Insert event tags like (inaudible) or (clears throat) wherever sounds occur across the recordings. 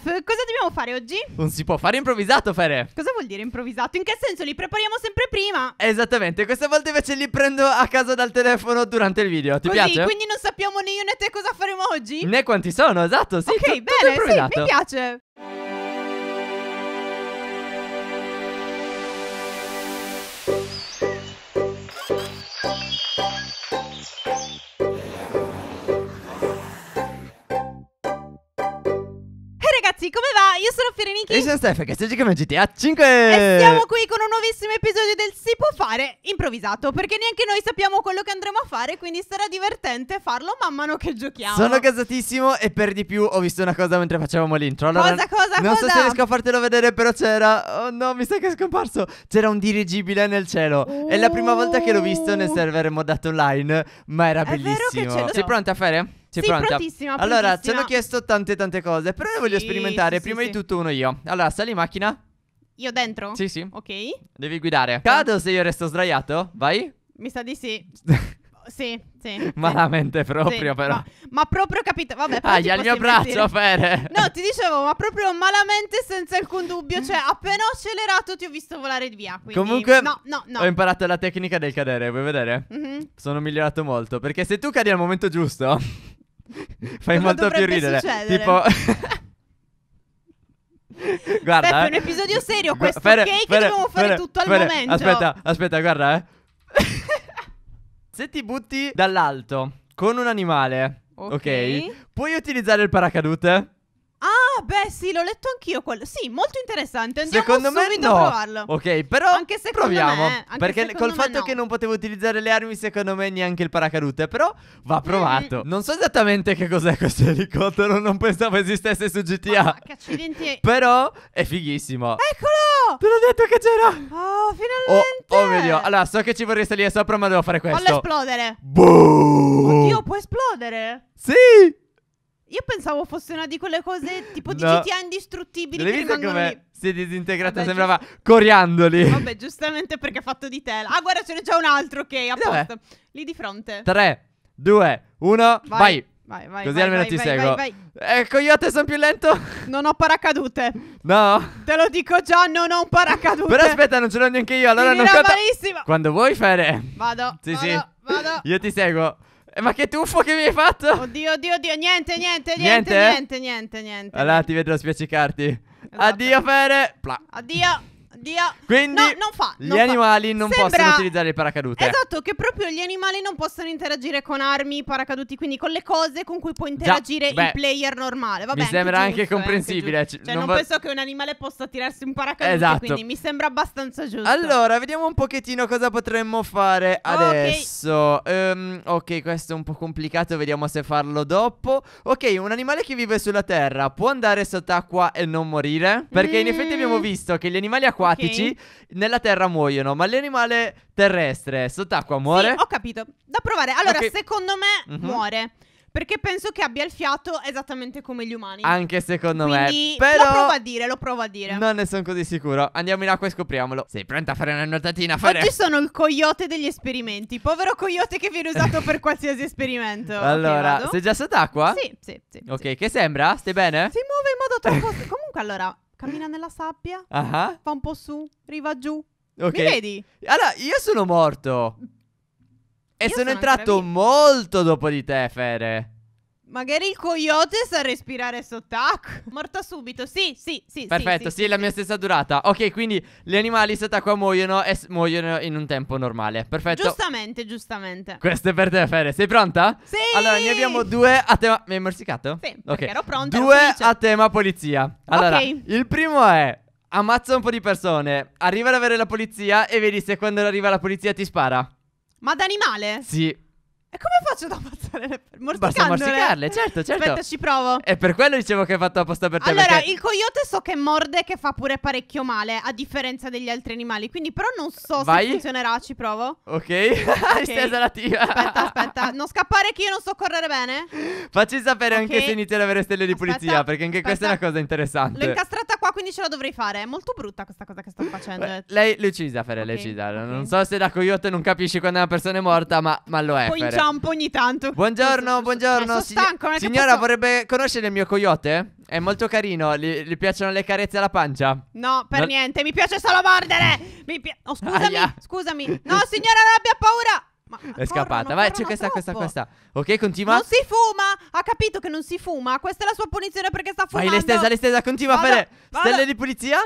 Feref, cosa dobbiamo fare oggi? Non si può fare improvvisato, Feref. Cosa vuol dire improvvisato? In che senso? Li prepariamo sempre prima. Esattamente, questa volta invece li prendo a casa dal telefono durante il video. Ti Così, piace? quindi non sappiamo né io né te cosa faremo oggi? Né quanti sono, esatto, sì. Ok, bene, sì, mi piace. io sono Fireniki. E sono Steph, che stai giocando a GTA 5. E siamo qui con un nuovissimo episodio del Si può fare improvvisato, perché neanche noi sappiamo quello che andremo a fare, quindi sarà divertente farlo man mano che giochiamo. Sono casatissimo e per di più ho visto una cosa mentre facevamo l'intro. Allora, cosa, cosa, non cosa? so se riesco a fartelo vedere, però c'era... Oh no, mi sa che è scomparso. C'era un dirigibile nel cielo. Oh. È la prima volta che l'ho visto nel uh. server moddato online, ma era è bellissimo. Sei pronta a fare? Sei sì, pronta? prontissima, Allora, ci prontissima. hanno chiesto tante tante cose, però ne voglio sperimentare sì, prima sì, di sì. tutto uno io. Allora, sali in macchina? Io dentro? Sì, sì. Ok. Devi guidare. Cado se io resto sdraiato? Vai? Mi sa di sì. (laughs) Sì, sì. Malamente proprio, Sì, però. Ma, ma proprio capito. Vabbè, però ah, ti Aia, mio braccio, invertire. Fere. No, ti dicevo, ma proprio malamente senza alcun dubbio. Cioè, appena ho accelerato ti ho visto volare via. Quindi, Comunque, no, no, no. ho imparato la tecnica del cadere, vuoi vedere? Mhm. Sono migliorato molto, perché se tu cadi al momento giusto, (laughs) Fai Come molto più ridere. Succedere? Tipo... (laughs) guarda, Peppe, eh. è un episodio serio questo, Gu- ok? Fere, dobbiamo fare fere, tutto fere, al momento. Aspetta, aspetta, guarda, eh. (laughs) Se ti butti dall'alto con un animale, ok, puoi utilizzare il paracadute? Ah, beh, sì, l'ho letto anch'io. Quello. Sì, molto interessante. Andiamo secondo me no. provarlo. Ok, però anche proviamo. Me, anche perché col fatto no. che non potevo utilizzare le armi, secondo me neanche il paracadute. Però va provato. Mm. Non so esattamente che cos'è questo elicottero. (laughs) Non pensavo esistesse su GTA. Ma, che accidenti. però è fighissimo. Eccolo! Te l'ho detto che c'era. Oh, finalmente. Oh, oh, mio dio. Oh, allora, so che ci vorrei salire sopra, ma devo fare questo. Fallo esplodere. Boom! Oddio, può esplodere. Sì. Io pensavo fosse una di quelle cose tipo di GTA indistruttibili. L'hai che visto rimangono lì. si è disintegrata? Vabbè, Sembrava coriandoli. Vabbè, giustamente perché ha fatto di tela. Ah, guarda, ce n'è già un altro, ok, a Dov'è? Eh, posto. Lì di fronte. 3, 2, 1, vai. Vai, vai, Così vai, almeno vai, ti vai, seguo. vai, vai. Eh, coyote, sono più lento. Non ho paracadute. No. Te lo dico già, non ho un paracadute. Però aspetta, non ce l'ho neanche io. Allora non Finirà conta. Quando vuoi fare. Vado, Sì, vado, sì. vado. Io ti seguo. Eh, ma che tuffo che mi hai fatto? Oddio, oddio, oddio, niente, niente, niente, niente, niente, niente. niente allora ti vedrò spiaccicarti. Esatto. Addio, Fere. Pla. Addio. Dio. Quindi no, non fa, gli non animali non Sembra... possono utilizzare il paracadute. Esatto, che proprio gli animali non possono interagire con armi, paracaduti, quindi con le cose con cui può interagire Già, beh, il player normale. Vabbè, mi sembra anche, giusto, eh, anche comprensibile. Anche cioè, non, non penso che un animale possa tirarsi un paracadute, esatto. quindi mi sembra abbastanza giusto. Allora, vediamo un pochettino cosa potremmo fare adesso. Okay. Um, ehm, ok, questo è un po' complicato, vediamo se farlo dopo. Ok, un animale che vive sulla terra può andare sott'acqua e non morire? Perché mm. in effetti abbiamo mm. visto che gli animali acquatici acquatici nella terra muoiono, ma l'animale terrestre sott'acqua muore? Sì, ho capito. Da provare. Allora, Ok. secondo me Mhm. muore. Perché penso che abbia il fiato esattamente come gli umani. Anche secondo Quindi me. Però lo provo a dire, lo provo a dire. non ne sono così sicuro. Andiamo in acqua e scopriamolo. Sei pronta a fare una nuotatina? Fare... Oggi sono il coyote degli esperimenti. Povero coyote che viene usato per (laughs) qualsiasi esperimento. allora, vado? sei già sott'acqua? Sì, sì, sì. Ok, sì. che sembra? Stai bene? Si muove in modo troppo. Comunque, allora, Cammina nella sabbia, Ah. va un po' su, riva giù. Ok. Mi vedi? Allora, io sono morto. E Io sono sono entrato molto dopo di te, Fere. Magari il coyote sa respirare sott'acqua. (laughs) Morta subito. Sì, sì, sì. Perfetto, sì, sì, sì, la mia stessa durata. Ok, quindi gli animali sott'acqua muoiono e muoiono in un tempo normale. Perfetto. Giustamente, giustamente. Questo è per te, Fede. Sei pronta? Sì. Allora, ne abbiamo due a tema. Mi hai morsicato? Sì, ok. Ero pronta. Due a tema polizia. Allora, okay. il primo è. Ammazza un po' di persone. Arriva ad avere la polizia e vedi se quando arriva la polizia ti spara. Ma d'animale? Sì. E come faccio ad ammazzare le persone? Basta morsicarle, eh? certo, certo. Aspetta, ci provo. E per quello dicevo che hai fatto apposta per te. Allora, perché... il coyote so che morde che fa pure parecchio male, a differenza degli altri animali. Quindi, però, non so Vai. se funzionerà. Ci provo. Ok, (laughs) okay. estesa la tira. Aspetta, aspetta. (laughs) Non scappare che io non so correre bene. Facci sapere okay. anche se inizi ad avere stelle di aspetta, pulizia, perché anche aspetta. questa è una cosa interessante. Lo incastro qua, quindi ce la dovrei fare. È molto brutta questa cosa che sto facendo. Beh, lei l'uccisa, Fere, okay, l'uccisa. Okay. Non so se da coyote non capisci quando una persona è morta, ma, ma lo è. Poi Fere. inciampo ogni tanto. Buongiorno, buongiorno. Eh, Sign stanco, signora, posso... vorrebbe conoscere il mio coyote? È molto carino, gli, piacciono le carezze alla pancia? No, per no. niente, mi piace solo mordere. Mi pi- oh, scusami, Aia. scusami. No, signora, non abbia paura. Ma è scappata. Vai, c'è questa, questa, questa. Ok, continua. Non si fuma! Ha capito che non si fuma. Questa è la sua punizione perché sta fumando. Vai, l'estesa, l'estesa, continua vada, a fare. Vada. Stelle di pulizia?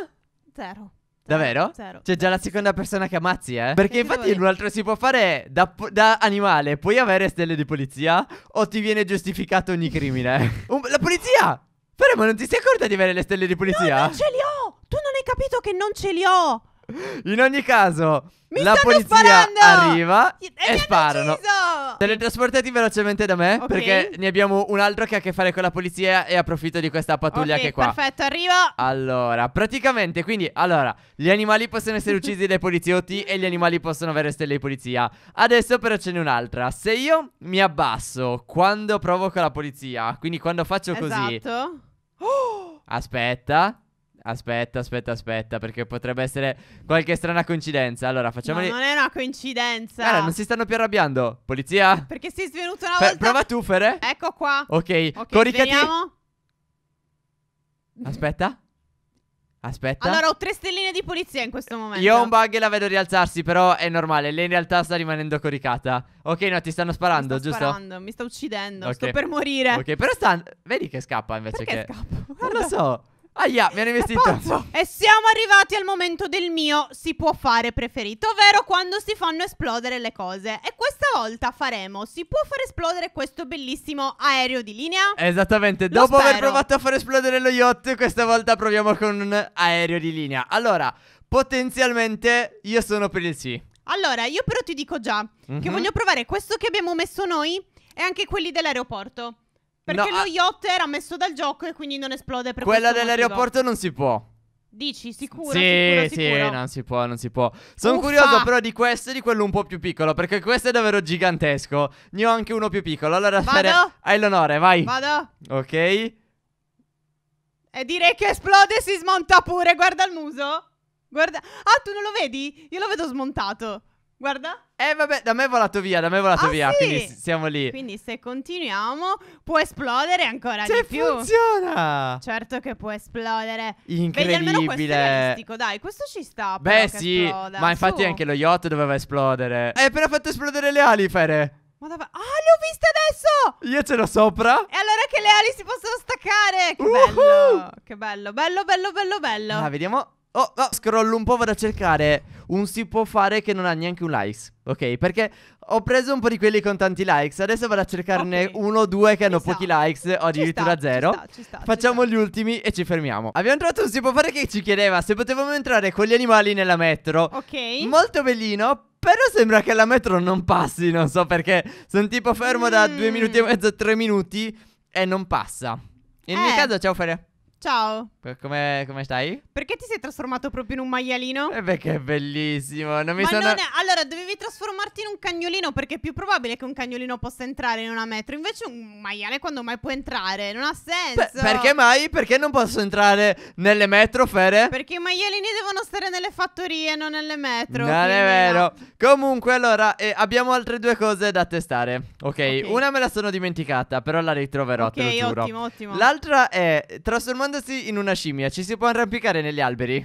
Zero. Davvero? Zero. C'è già la seconda persona che ammazzi, eh? Perché che infatti in un altro si può fare da, da, animale, puoi avere stelle di polizia o ti viene giustificato ogni crimine. un, (laughs) um, la polizia! Però ma non ti sei accorta di avere le stelle di polizia? No, non ce li ho! Tu non hai capito che non ce li ho! In ogni caso, Mi la polizia sparando! arriva e, e sparano. Teletrasportati velocemente da me okay. perché ne abbiamo un altro che ha a che fare con la polizia e approfitto di questa pattuglia okay, che è qua. Perfetto, arrivo. Allora, praticamente, quindi, allora, gli animali possono essere uccisi dai poliziotti e gli animali possono avere stelle di polizia. Adesso però ce n'è un'altra. Se io mi abbasso quando provoco la polizia, quindi quando faccio esatto. così... Esatto. (gasps) Aspetta. Aspetta, aspetta, aspetta, perché potrebbe essere qualche strana coincidenza. Allora, facciamoli. No, non è una coincidenza. Allora, non si stanno più arrabbiando. Polizia? Perché sei svenuto una F volta. Prova tu, Fere. Ecco qua. Ok, okay coricati. Sveniamo. Aspetta. Aspetta. Allora ho tre stelline di polizia in questo momento. Io ho un bug e la vedo rialzarsi, però è normale. Lei in realtà sta rimanendo coricata. Ok, no, ti stanno sparando, mi sta giusto? Sparando, mi sta uccidendo, okay. sto per morire. Ok, però sta. Vedi che scappa invece Perché che. Scappo? Non lo so. Aia, mi hanno investito. Pazzo. E siamo arrivati al momento del mio si può fare preferito, ovvero quando si fanno esplodere le cose. E questa volta faremo si può far esplodere questo bellissimo aereo di linea? Esattamente, Lo dopo spero. aver provato a far esplodere lo yacht, questa volta proviamo con un aereo di linea. Allora, potenzialmente io sono per il sì. Allora, io però ti dico già mm -hmm. che mhm. voglio provare questo che abbiamo messo noi e anche quelli dell'aeroporto. Perché No, lo ah. yacht era messo dal gioco e quindi non esplode per Quella dell'aeroporto non si può. Dici, sicuro? sì, sicuro, sì, sicuro. non si può, non si può. Sono curioso però di questo e di quello un po' più piccolo, perché questo è davvero gigantesco. Ne ho anche uno più piccolo. Allora, Vado? Fere- hai l'onore, vai. Vado. Ok. E direi che esplode e si smonta pure. Guarda il muso. Guarda. Ah, tu non lo vedi? Io lo vedo smontato. Guarda. Eh vabbè, da me è volato via, da me è volato ah, via, sì? quindi siamo lì. Quindi se continuiamo può esplodere ancora se di più. Cioè, funziona! Certo che può esplodere. Incredibile. Vedi, almeno questo è realistico, dai, questo ci sta Beh sì, esploda. ma infatti anche lo yacht doveva esplodere. Eh, Hai appena fatto esplodere le ali, Fere. Ma dove... Ah, le ho viste adesso! Io ce l'ho sopra. E allora che le ali si possono staccare. Che uh -huh. bello. Che bello, bello, bello, bello, bello. Ah, vediamo Oh, no, oh, scrollo un po', vado a cercare un si può fare che non ha neanche un likes. Ok, perché ho preso un po' di quelli con tanti likes. Adesso vado a cercarne okay. uno o due che ci hanno sta. pochi likes o addirittura sta, zero. Ci sta, ci sta, Facciamo gli ultimi e ci fermiamo. Abbiamo trovato un si può fare che ci chiedeva se potevamo entrare con gli animali nella metro. Ok. Molto bellino, però sembra che la metro non passi, non so perché. Sono tipo fermo mm. da due mm. minuti e mezzo, tre minuti e non passa. In eh. caso, ciao Fere. Ciao. Come, come, stai? Perché ti sei trasformato proprio in un maialino? Eh beh, che bellissimo. Non mi Ma sono... non è... Allora, dovevi trasformarti in un cagnolino perché è più probabile che un cagnolino possa entrare in una metro. Invece un maiale quando mai può entrare? Non ha senso. P- perché mai? Perché non posso entrare nelle metro, Fere? Perché i maialini devono stare nelle fattorie, non nelle metro. Non è vero. Comunque, allora, eh, abbiamo altre due cose da testare. Okay? ok, una me la sono dimenticata, però la ritroverò, okay, te lo giuro. ottimo, ottimo. L'altra è trasformandosi in una una scimmia, ci si può arrampicare negli alberi?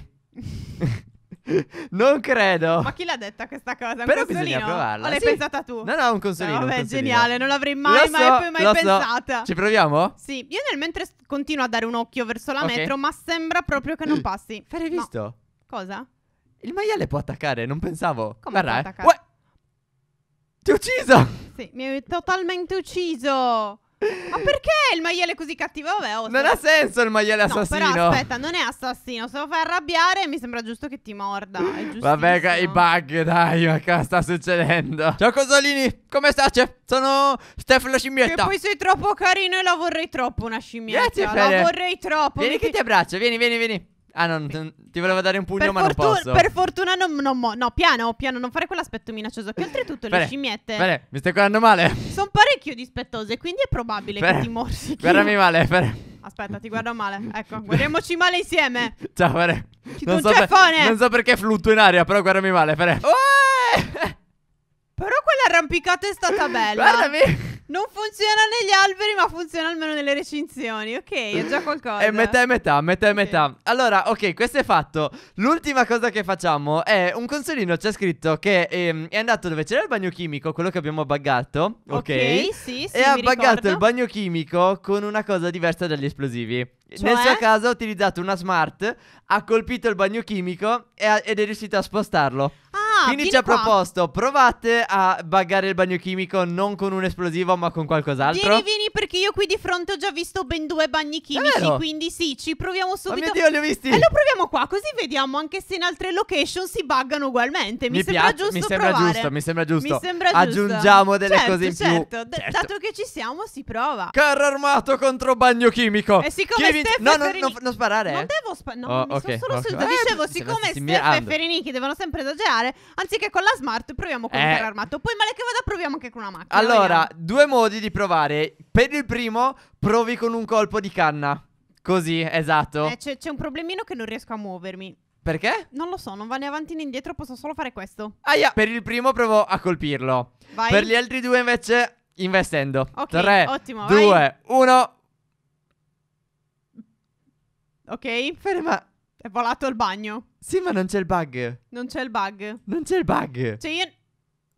(laughs) non credo. Ma chi l'ha detta questa cosa? Un Però consolino? bisogna provarla. O l'hai sì. pensata tu? No, no, un consolino. No, vabbè, un consolino. geniale, non l'avrei mai, so, mai, mai pensata. So. Ci proviamo? Sì, io nel mentre continuo a dare un occhio verso la okay. metro, ma sembra proprio che non passi. Fai (clears throat) visto? No. Cosa? Il maiale può attaccare, non pensavo. Come Guarda, può eh. attaccare? Eh. Ti ho ucciso! Sì, mi hai totalmente ucciso. Ma perché il maiale è così cattivo? Vabbè, oh, non se... ha senso il maiale assassino. No, però aspetta, non è assassino. Se lo fai arrabbiare, mi sembra giusto che ti morda. È (laughs) Vabbè, ca- i bug, dai, ma cosa sta succedendo? (laughs) Ciao Cosolini, come stace? Sono Steph la scimmietta. Che poi sei troppo carino e la vorrei troppo una scimmietta. Grazie, Fede. La vorrei troppo. Vieni che ti abbraccio, vieni, vieni, vieni. Ah, no, ti volevo dare un pugno, per ma fortuna, non posso. Per fortuna, non, non mo- no, piano, piano, non fare quell'aspetto minaccioso. Che oltretutto bene, le scimmiette. Bene, mi stai guardando male. Sono parecchio dispettose, quindi è probabile bene, che ti morsi. Guardami male, fere. Aspetta, ti guardo male. Ecco, guardiamoci male insieme. Ciao, Fere. Non, so per, non so perché flutto in aria, però guardami male, Fere. Oh! (laughs) Però quell'arrampicata è stata (laughs) bella. Guardami. Non funziona negli alberi, ma funziona almeno nelle recinzioni. Ok, è già qualcosa. È metà e metà, metà e okay. metà. Allora, ok, questo è fatto. L'ultima cosa che facciamo è un consolino. C'è scritto che ehm, è andato dove c'era il bagno chimico, quello che abbiamo buggato. Ok, okay sì, sì. E ha abbaggato il bagno chimico con una cosa diversa dagli esplosivi. Cioè? Nel suo caso ha utilizzato una smart, ha colpito il bagno chimico ed è riuscito a spostarlo. Ah, quindi ci ha proposto, provate a baggare il bagno chimico non con un esplosivo ma con qualcos'altro. Vieni, vieni perché io qui di fronte ho già visto ben due bagni chimici, Davvero? quindi sì, ci proviamo subito. Oh mio Dio, li ho visti! E lo proviamo qua, così vediamo anche se in altre location si buggano ugualmente. Mi, mi sembra piace, giusto mi sembra provare. giusto, mi sembra giusto. Mi sembra Aggiungiamo delle certo, cose in certo. più. D certo, dato che ci siamo si prova. Carro armato contro bagno chimico. E eh, siccome Chi Steph No, no, no, non sparare. Non eh. devo sparare, no, oh, mi okay, sono solo okay. seduta. Eh, Dicevo, siccome Steph e Ferenicchi devono sempre esagerare, Anziché con la smart, proviamo con eh. un carro armato. Poi male che vada, proviamo anche con una macchina. Allora, vediamo. due modi di provare. Per il primo, provi con un colpo di canna. Così, esatto. Eh, c'è, c'è un problemino che non riesco a muovermi. Perché? Non lo so, non va né avanti né indietro, posso solo fare questo. Ah, yeah. Per il primo provo a colpirlo. Vai. Per gli altri due invece investendo. Ok, 3, ottimo. 2, 1. Ok. Ferma. È volato al bagno. Sì, ma non c'è il bug. Non c'è il bug. Non c'è il bug. Cioè, io...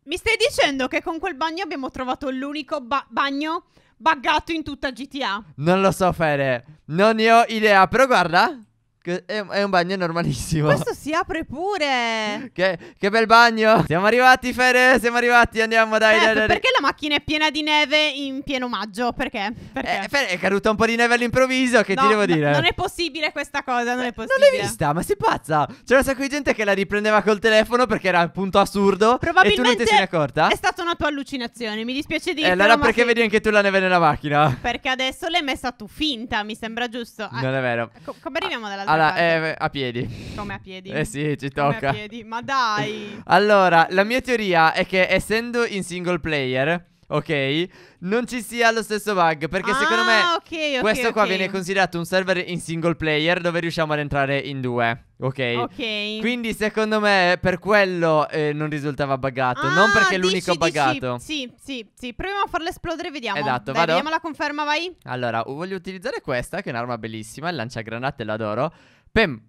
Mi stai dicendo che con quel bagno abbiamo trovato l'unico ba bagno buggato in tutta GTA? Non lo so, Fede. Non ne ho idea, però guarda. Che è, è un bagno normalissimo. Questo si apre pure. (laughs) Che, che bel bagno. Siamo arrivati, Fede. Siamo arrivati. Andiamo, dai, Steph, dai, dai. Perché la macchina è piena di neve in pieno maggio? Perché? perché? Eh, Fede, è caduta un po' di neve all'improvviso. Che no, ti devo dire? Non è possibile questa cosa. Non è possibile. Eh, non l'hai vista? Ma sei pazza. C'era un sacco di gente che la riprendeva col telefono perché era appunto assurdo. Probabilmente. E tu non te ne accorta? È stata una tua allucinazione. Mi dispiace dirlo. Eh, allora perché vedi anche tu la neve nella macchina? Perché adesso l'hai messa tu finta. Mi sembra giusto. Ah, non è vero. come arriviamo dalla ah, allora, eh, eh, a piedi. Come a piedi? Eh sì, ci Come tocca. a piedi? Ma dai! Allora, la mia teoria è che essendo in single player ok? Non ci sia lo stesso bug. Perché ah, secondo me ah, okay, okay, questo qua viene considerato un server in single player dove riusciamo ad entrare in due. Ok. Ok. Quindi secondo me per quello eh, non risultava buggato. Ah, non perché è l'unico dici, buggato. Dici. Sì, sì, sì. Proviamo a farlo esplodere e vediamo. Esatto, Dai, Vediamo la conferma, vai. Allora, voglio utilizzare questa, che è un'arma bellissima. Il lanciagranate, l'adoro. Pem.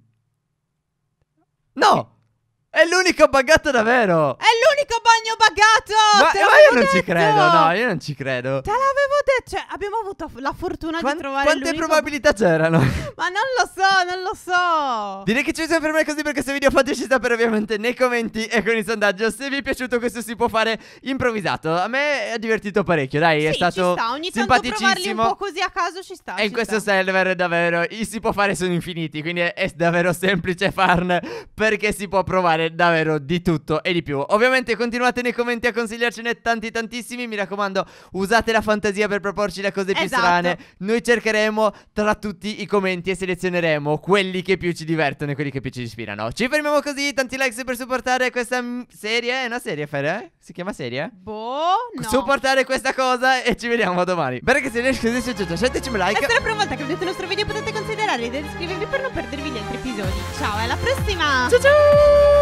No! È l'unico buggato davvero! È l'unico bagno buggato! Ma, io non ci credo, no, io non ci credo. Te l'avevo detto, cioè abbiamo avuto la fortuna Quant- di trovare Quante probabilità c'erano? (laughs) Ma non lo so, non lo so. Direi che ci siamo fermati così perché se video fateci sapere ovviamente nei commenti e con il sondaggio se vi è piaciuto questo si può fare improvvisato. A me è divertito parecchio, dai, sì, è stato ci sta. Ogni simpaticissimo. Tanto provarli un po' così a caso ci sta. E ci in questo sta. server davvero i si può fare sono infiniti, quindi è, è davvero semplice farne perché si può provare davvero di tutto e di più. Ovviamente continuate nei commenti a consigliarcene tanti tanti tantissimi. Mi raccomando, usate la fantasia per proporci le cose più esatto. strane. Noi cercheremo tra tutti i commenti e selezioneremo quelli che più ci divertono e quelli che più ci ispirano. Ci fermiamo così, tanti likes per supportare questa serie. È una serie, Fere? Si chiama serie? Boh, no. Supportare questa cosa e ci vediamo domani. Bene Perché se ne esce, se c'è, scendetemi like. E se la prima volta che vedete il nostro video potete considerare di iscrivervi per non perdervi gli altri episodi. Ciao, alla prossima! Ciao ciao!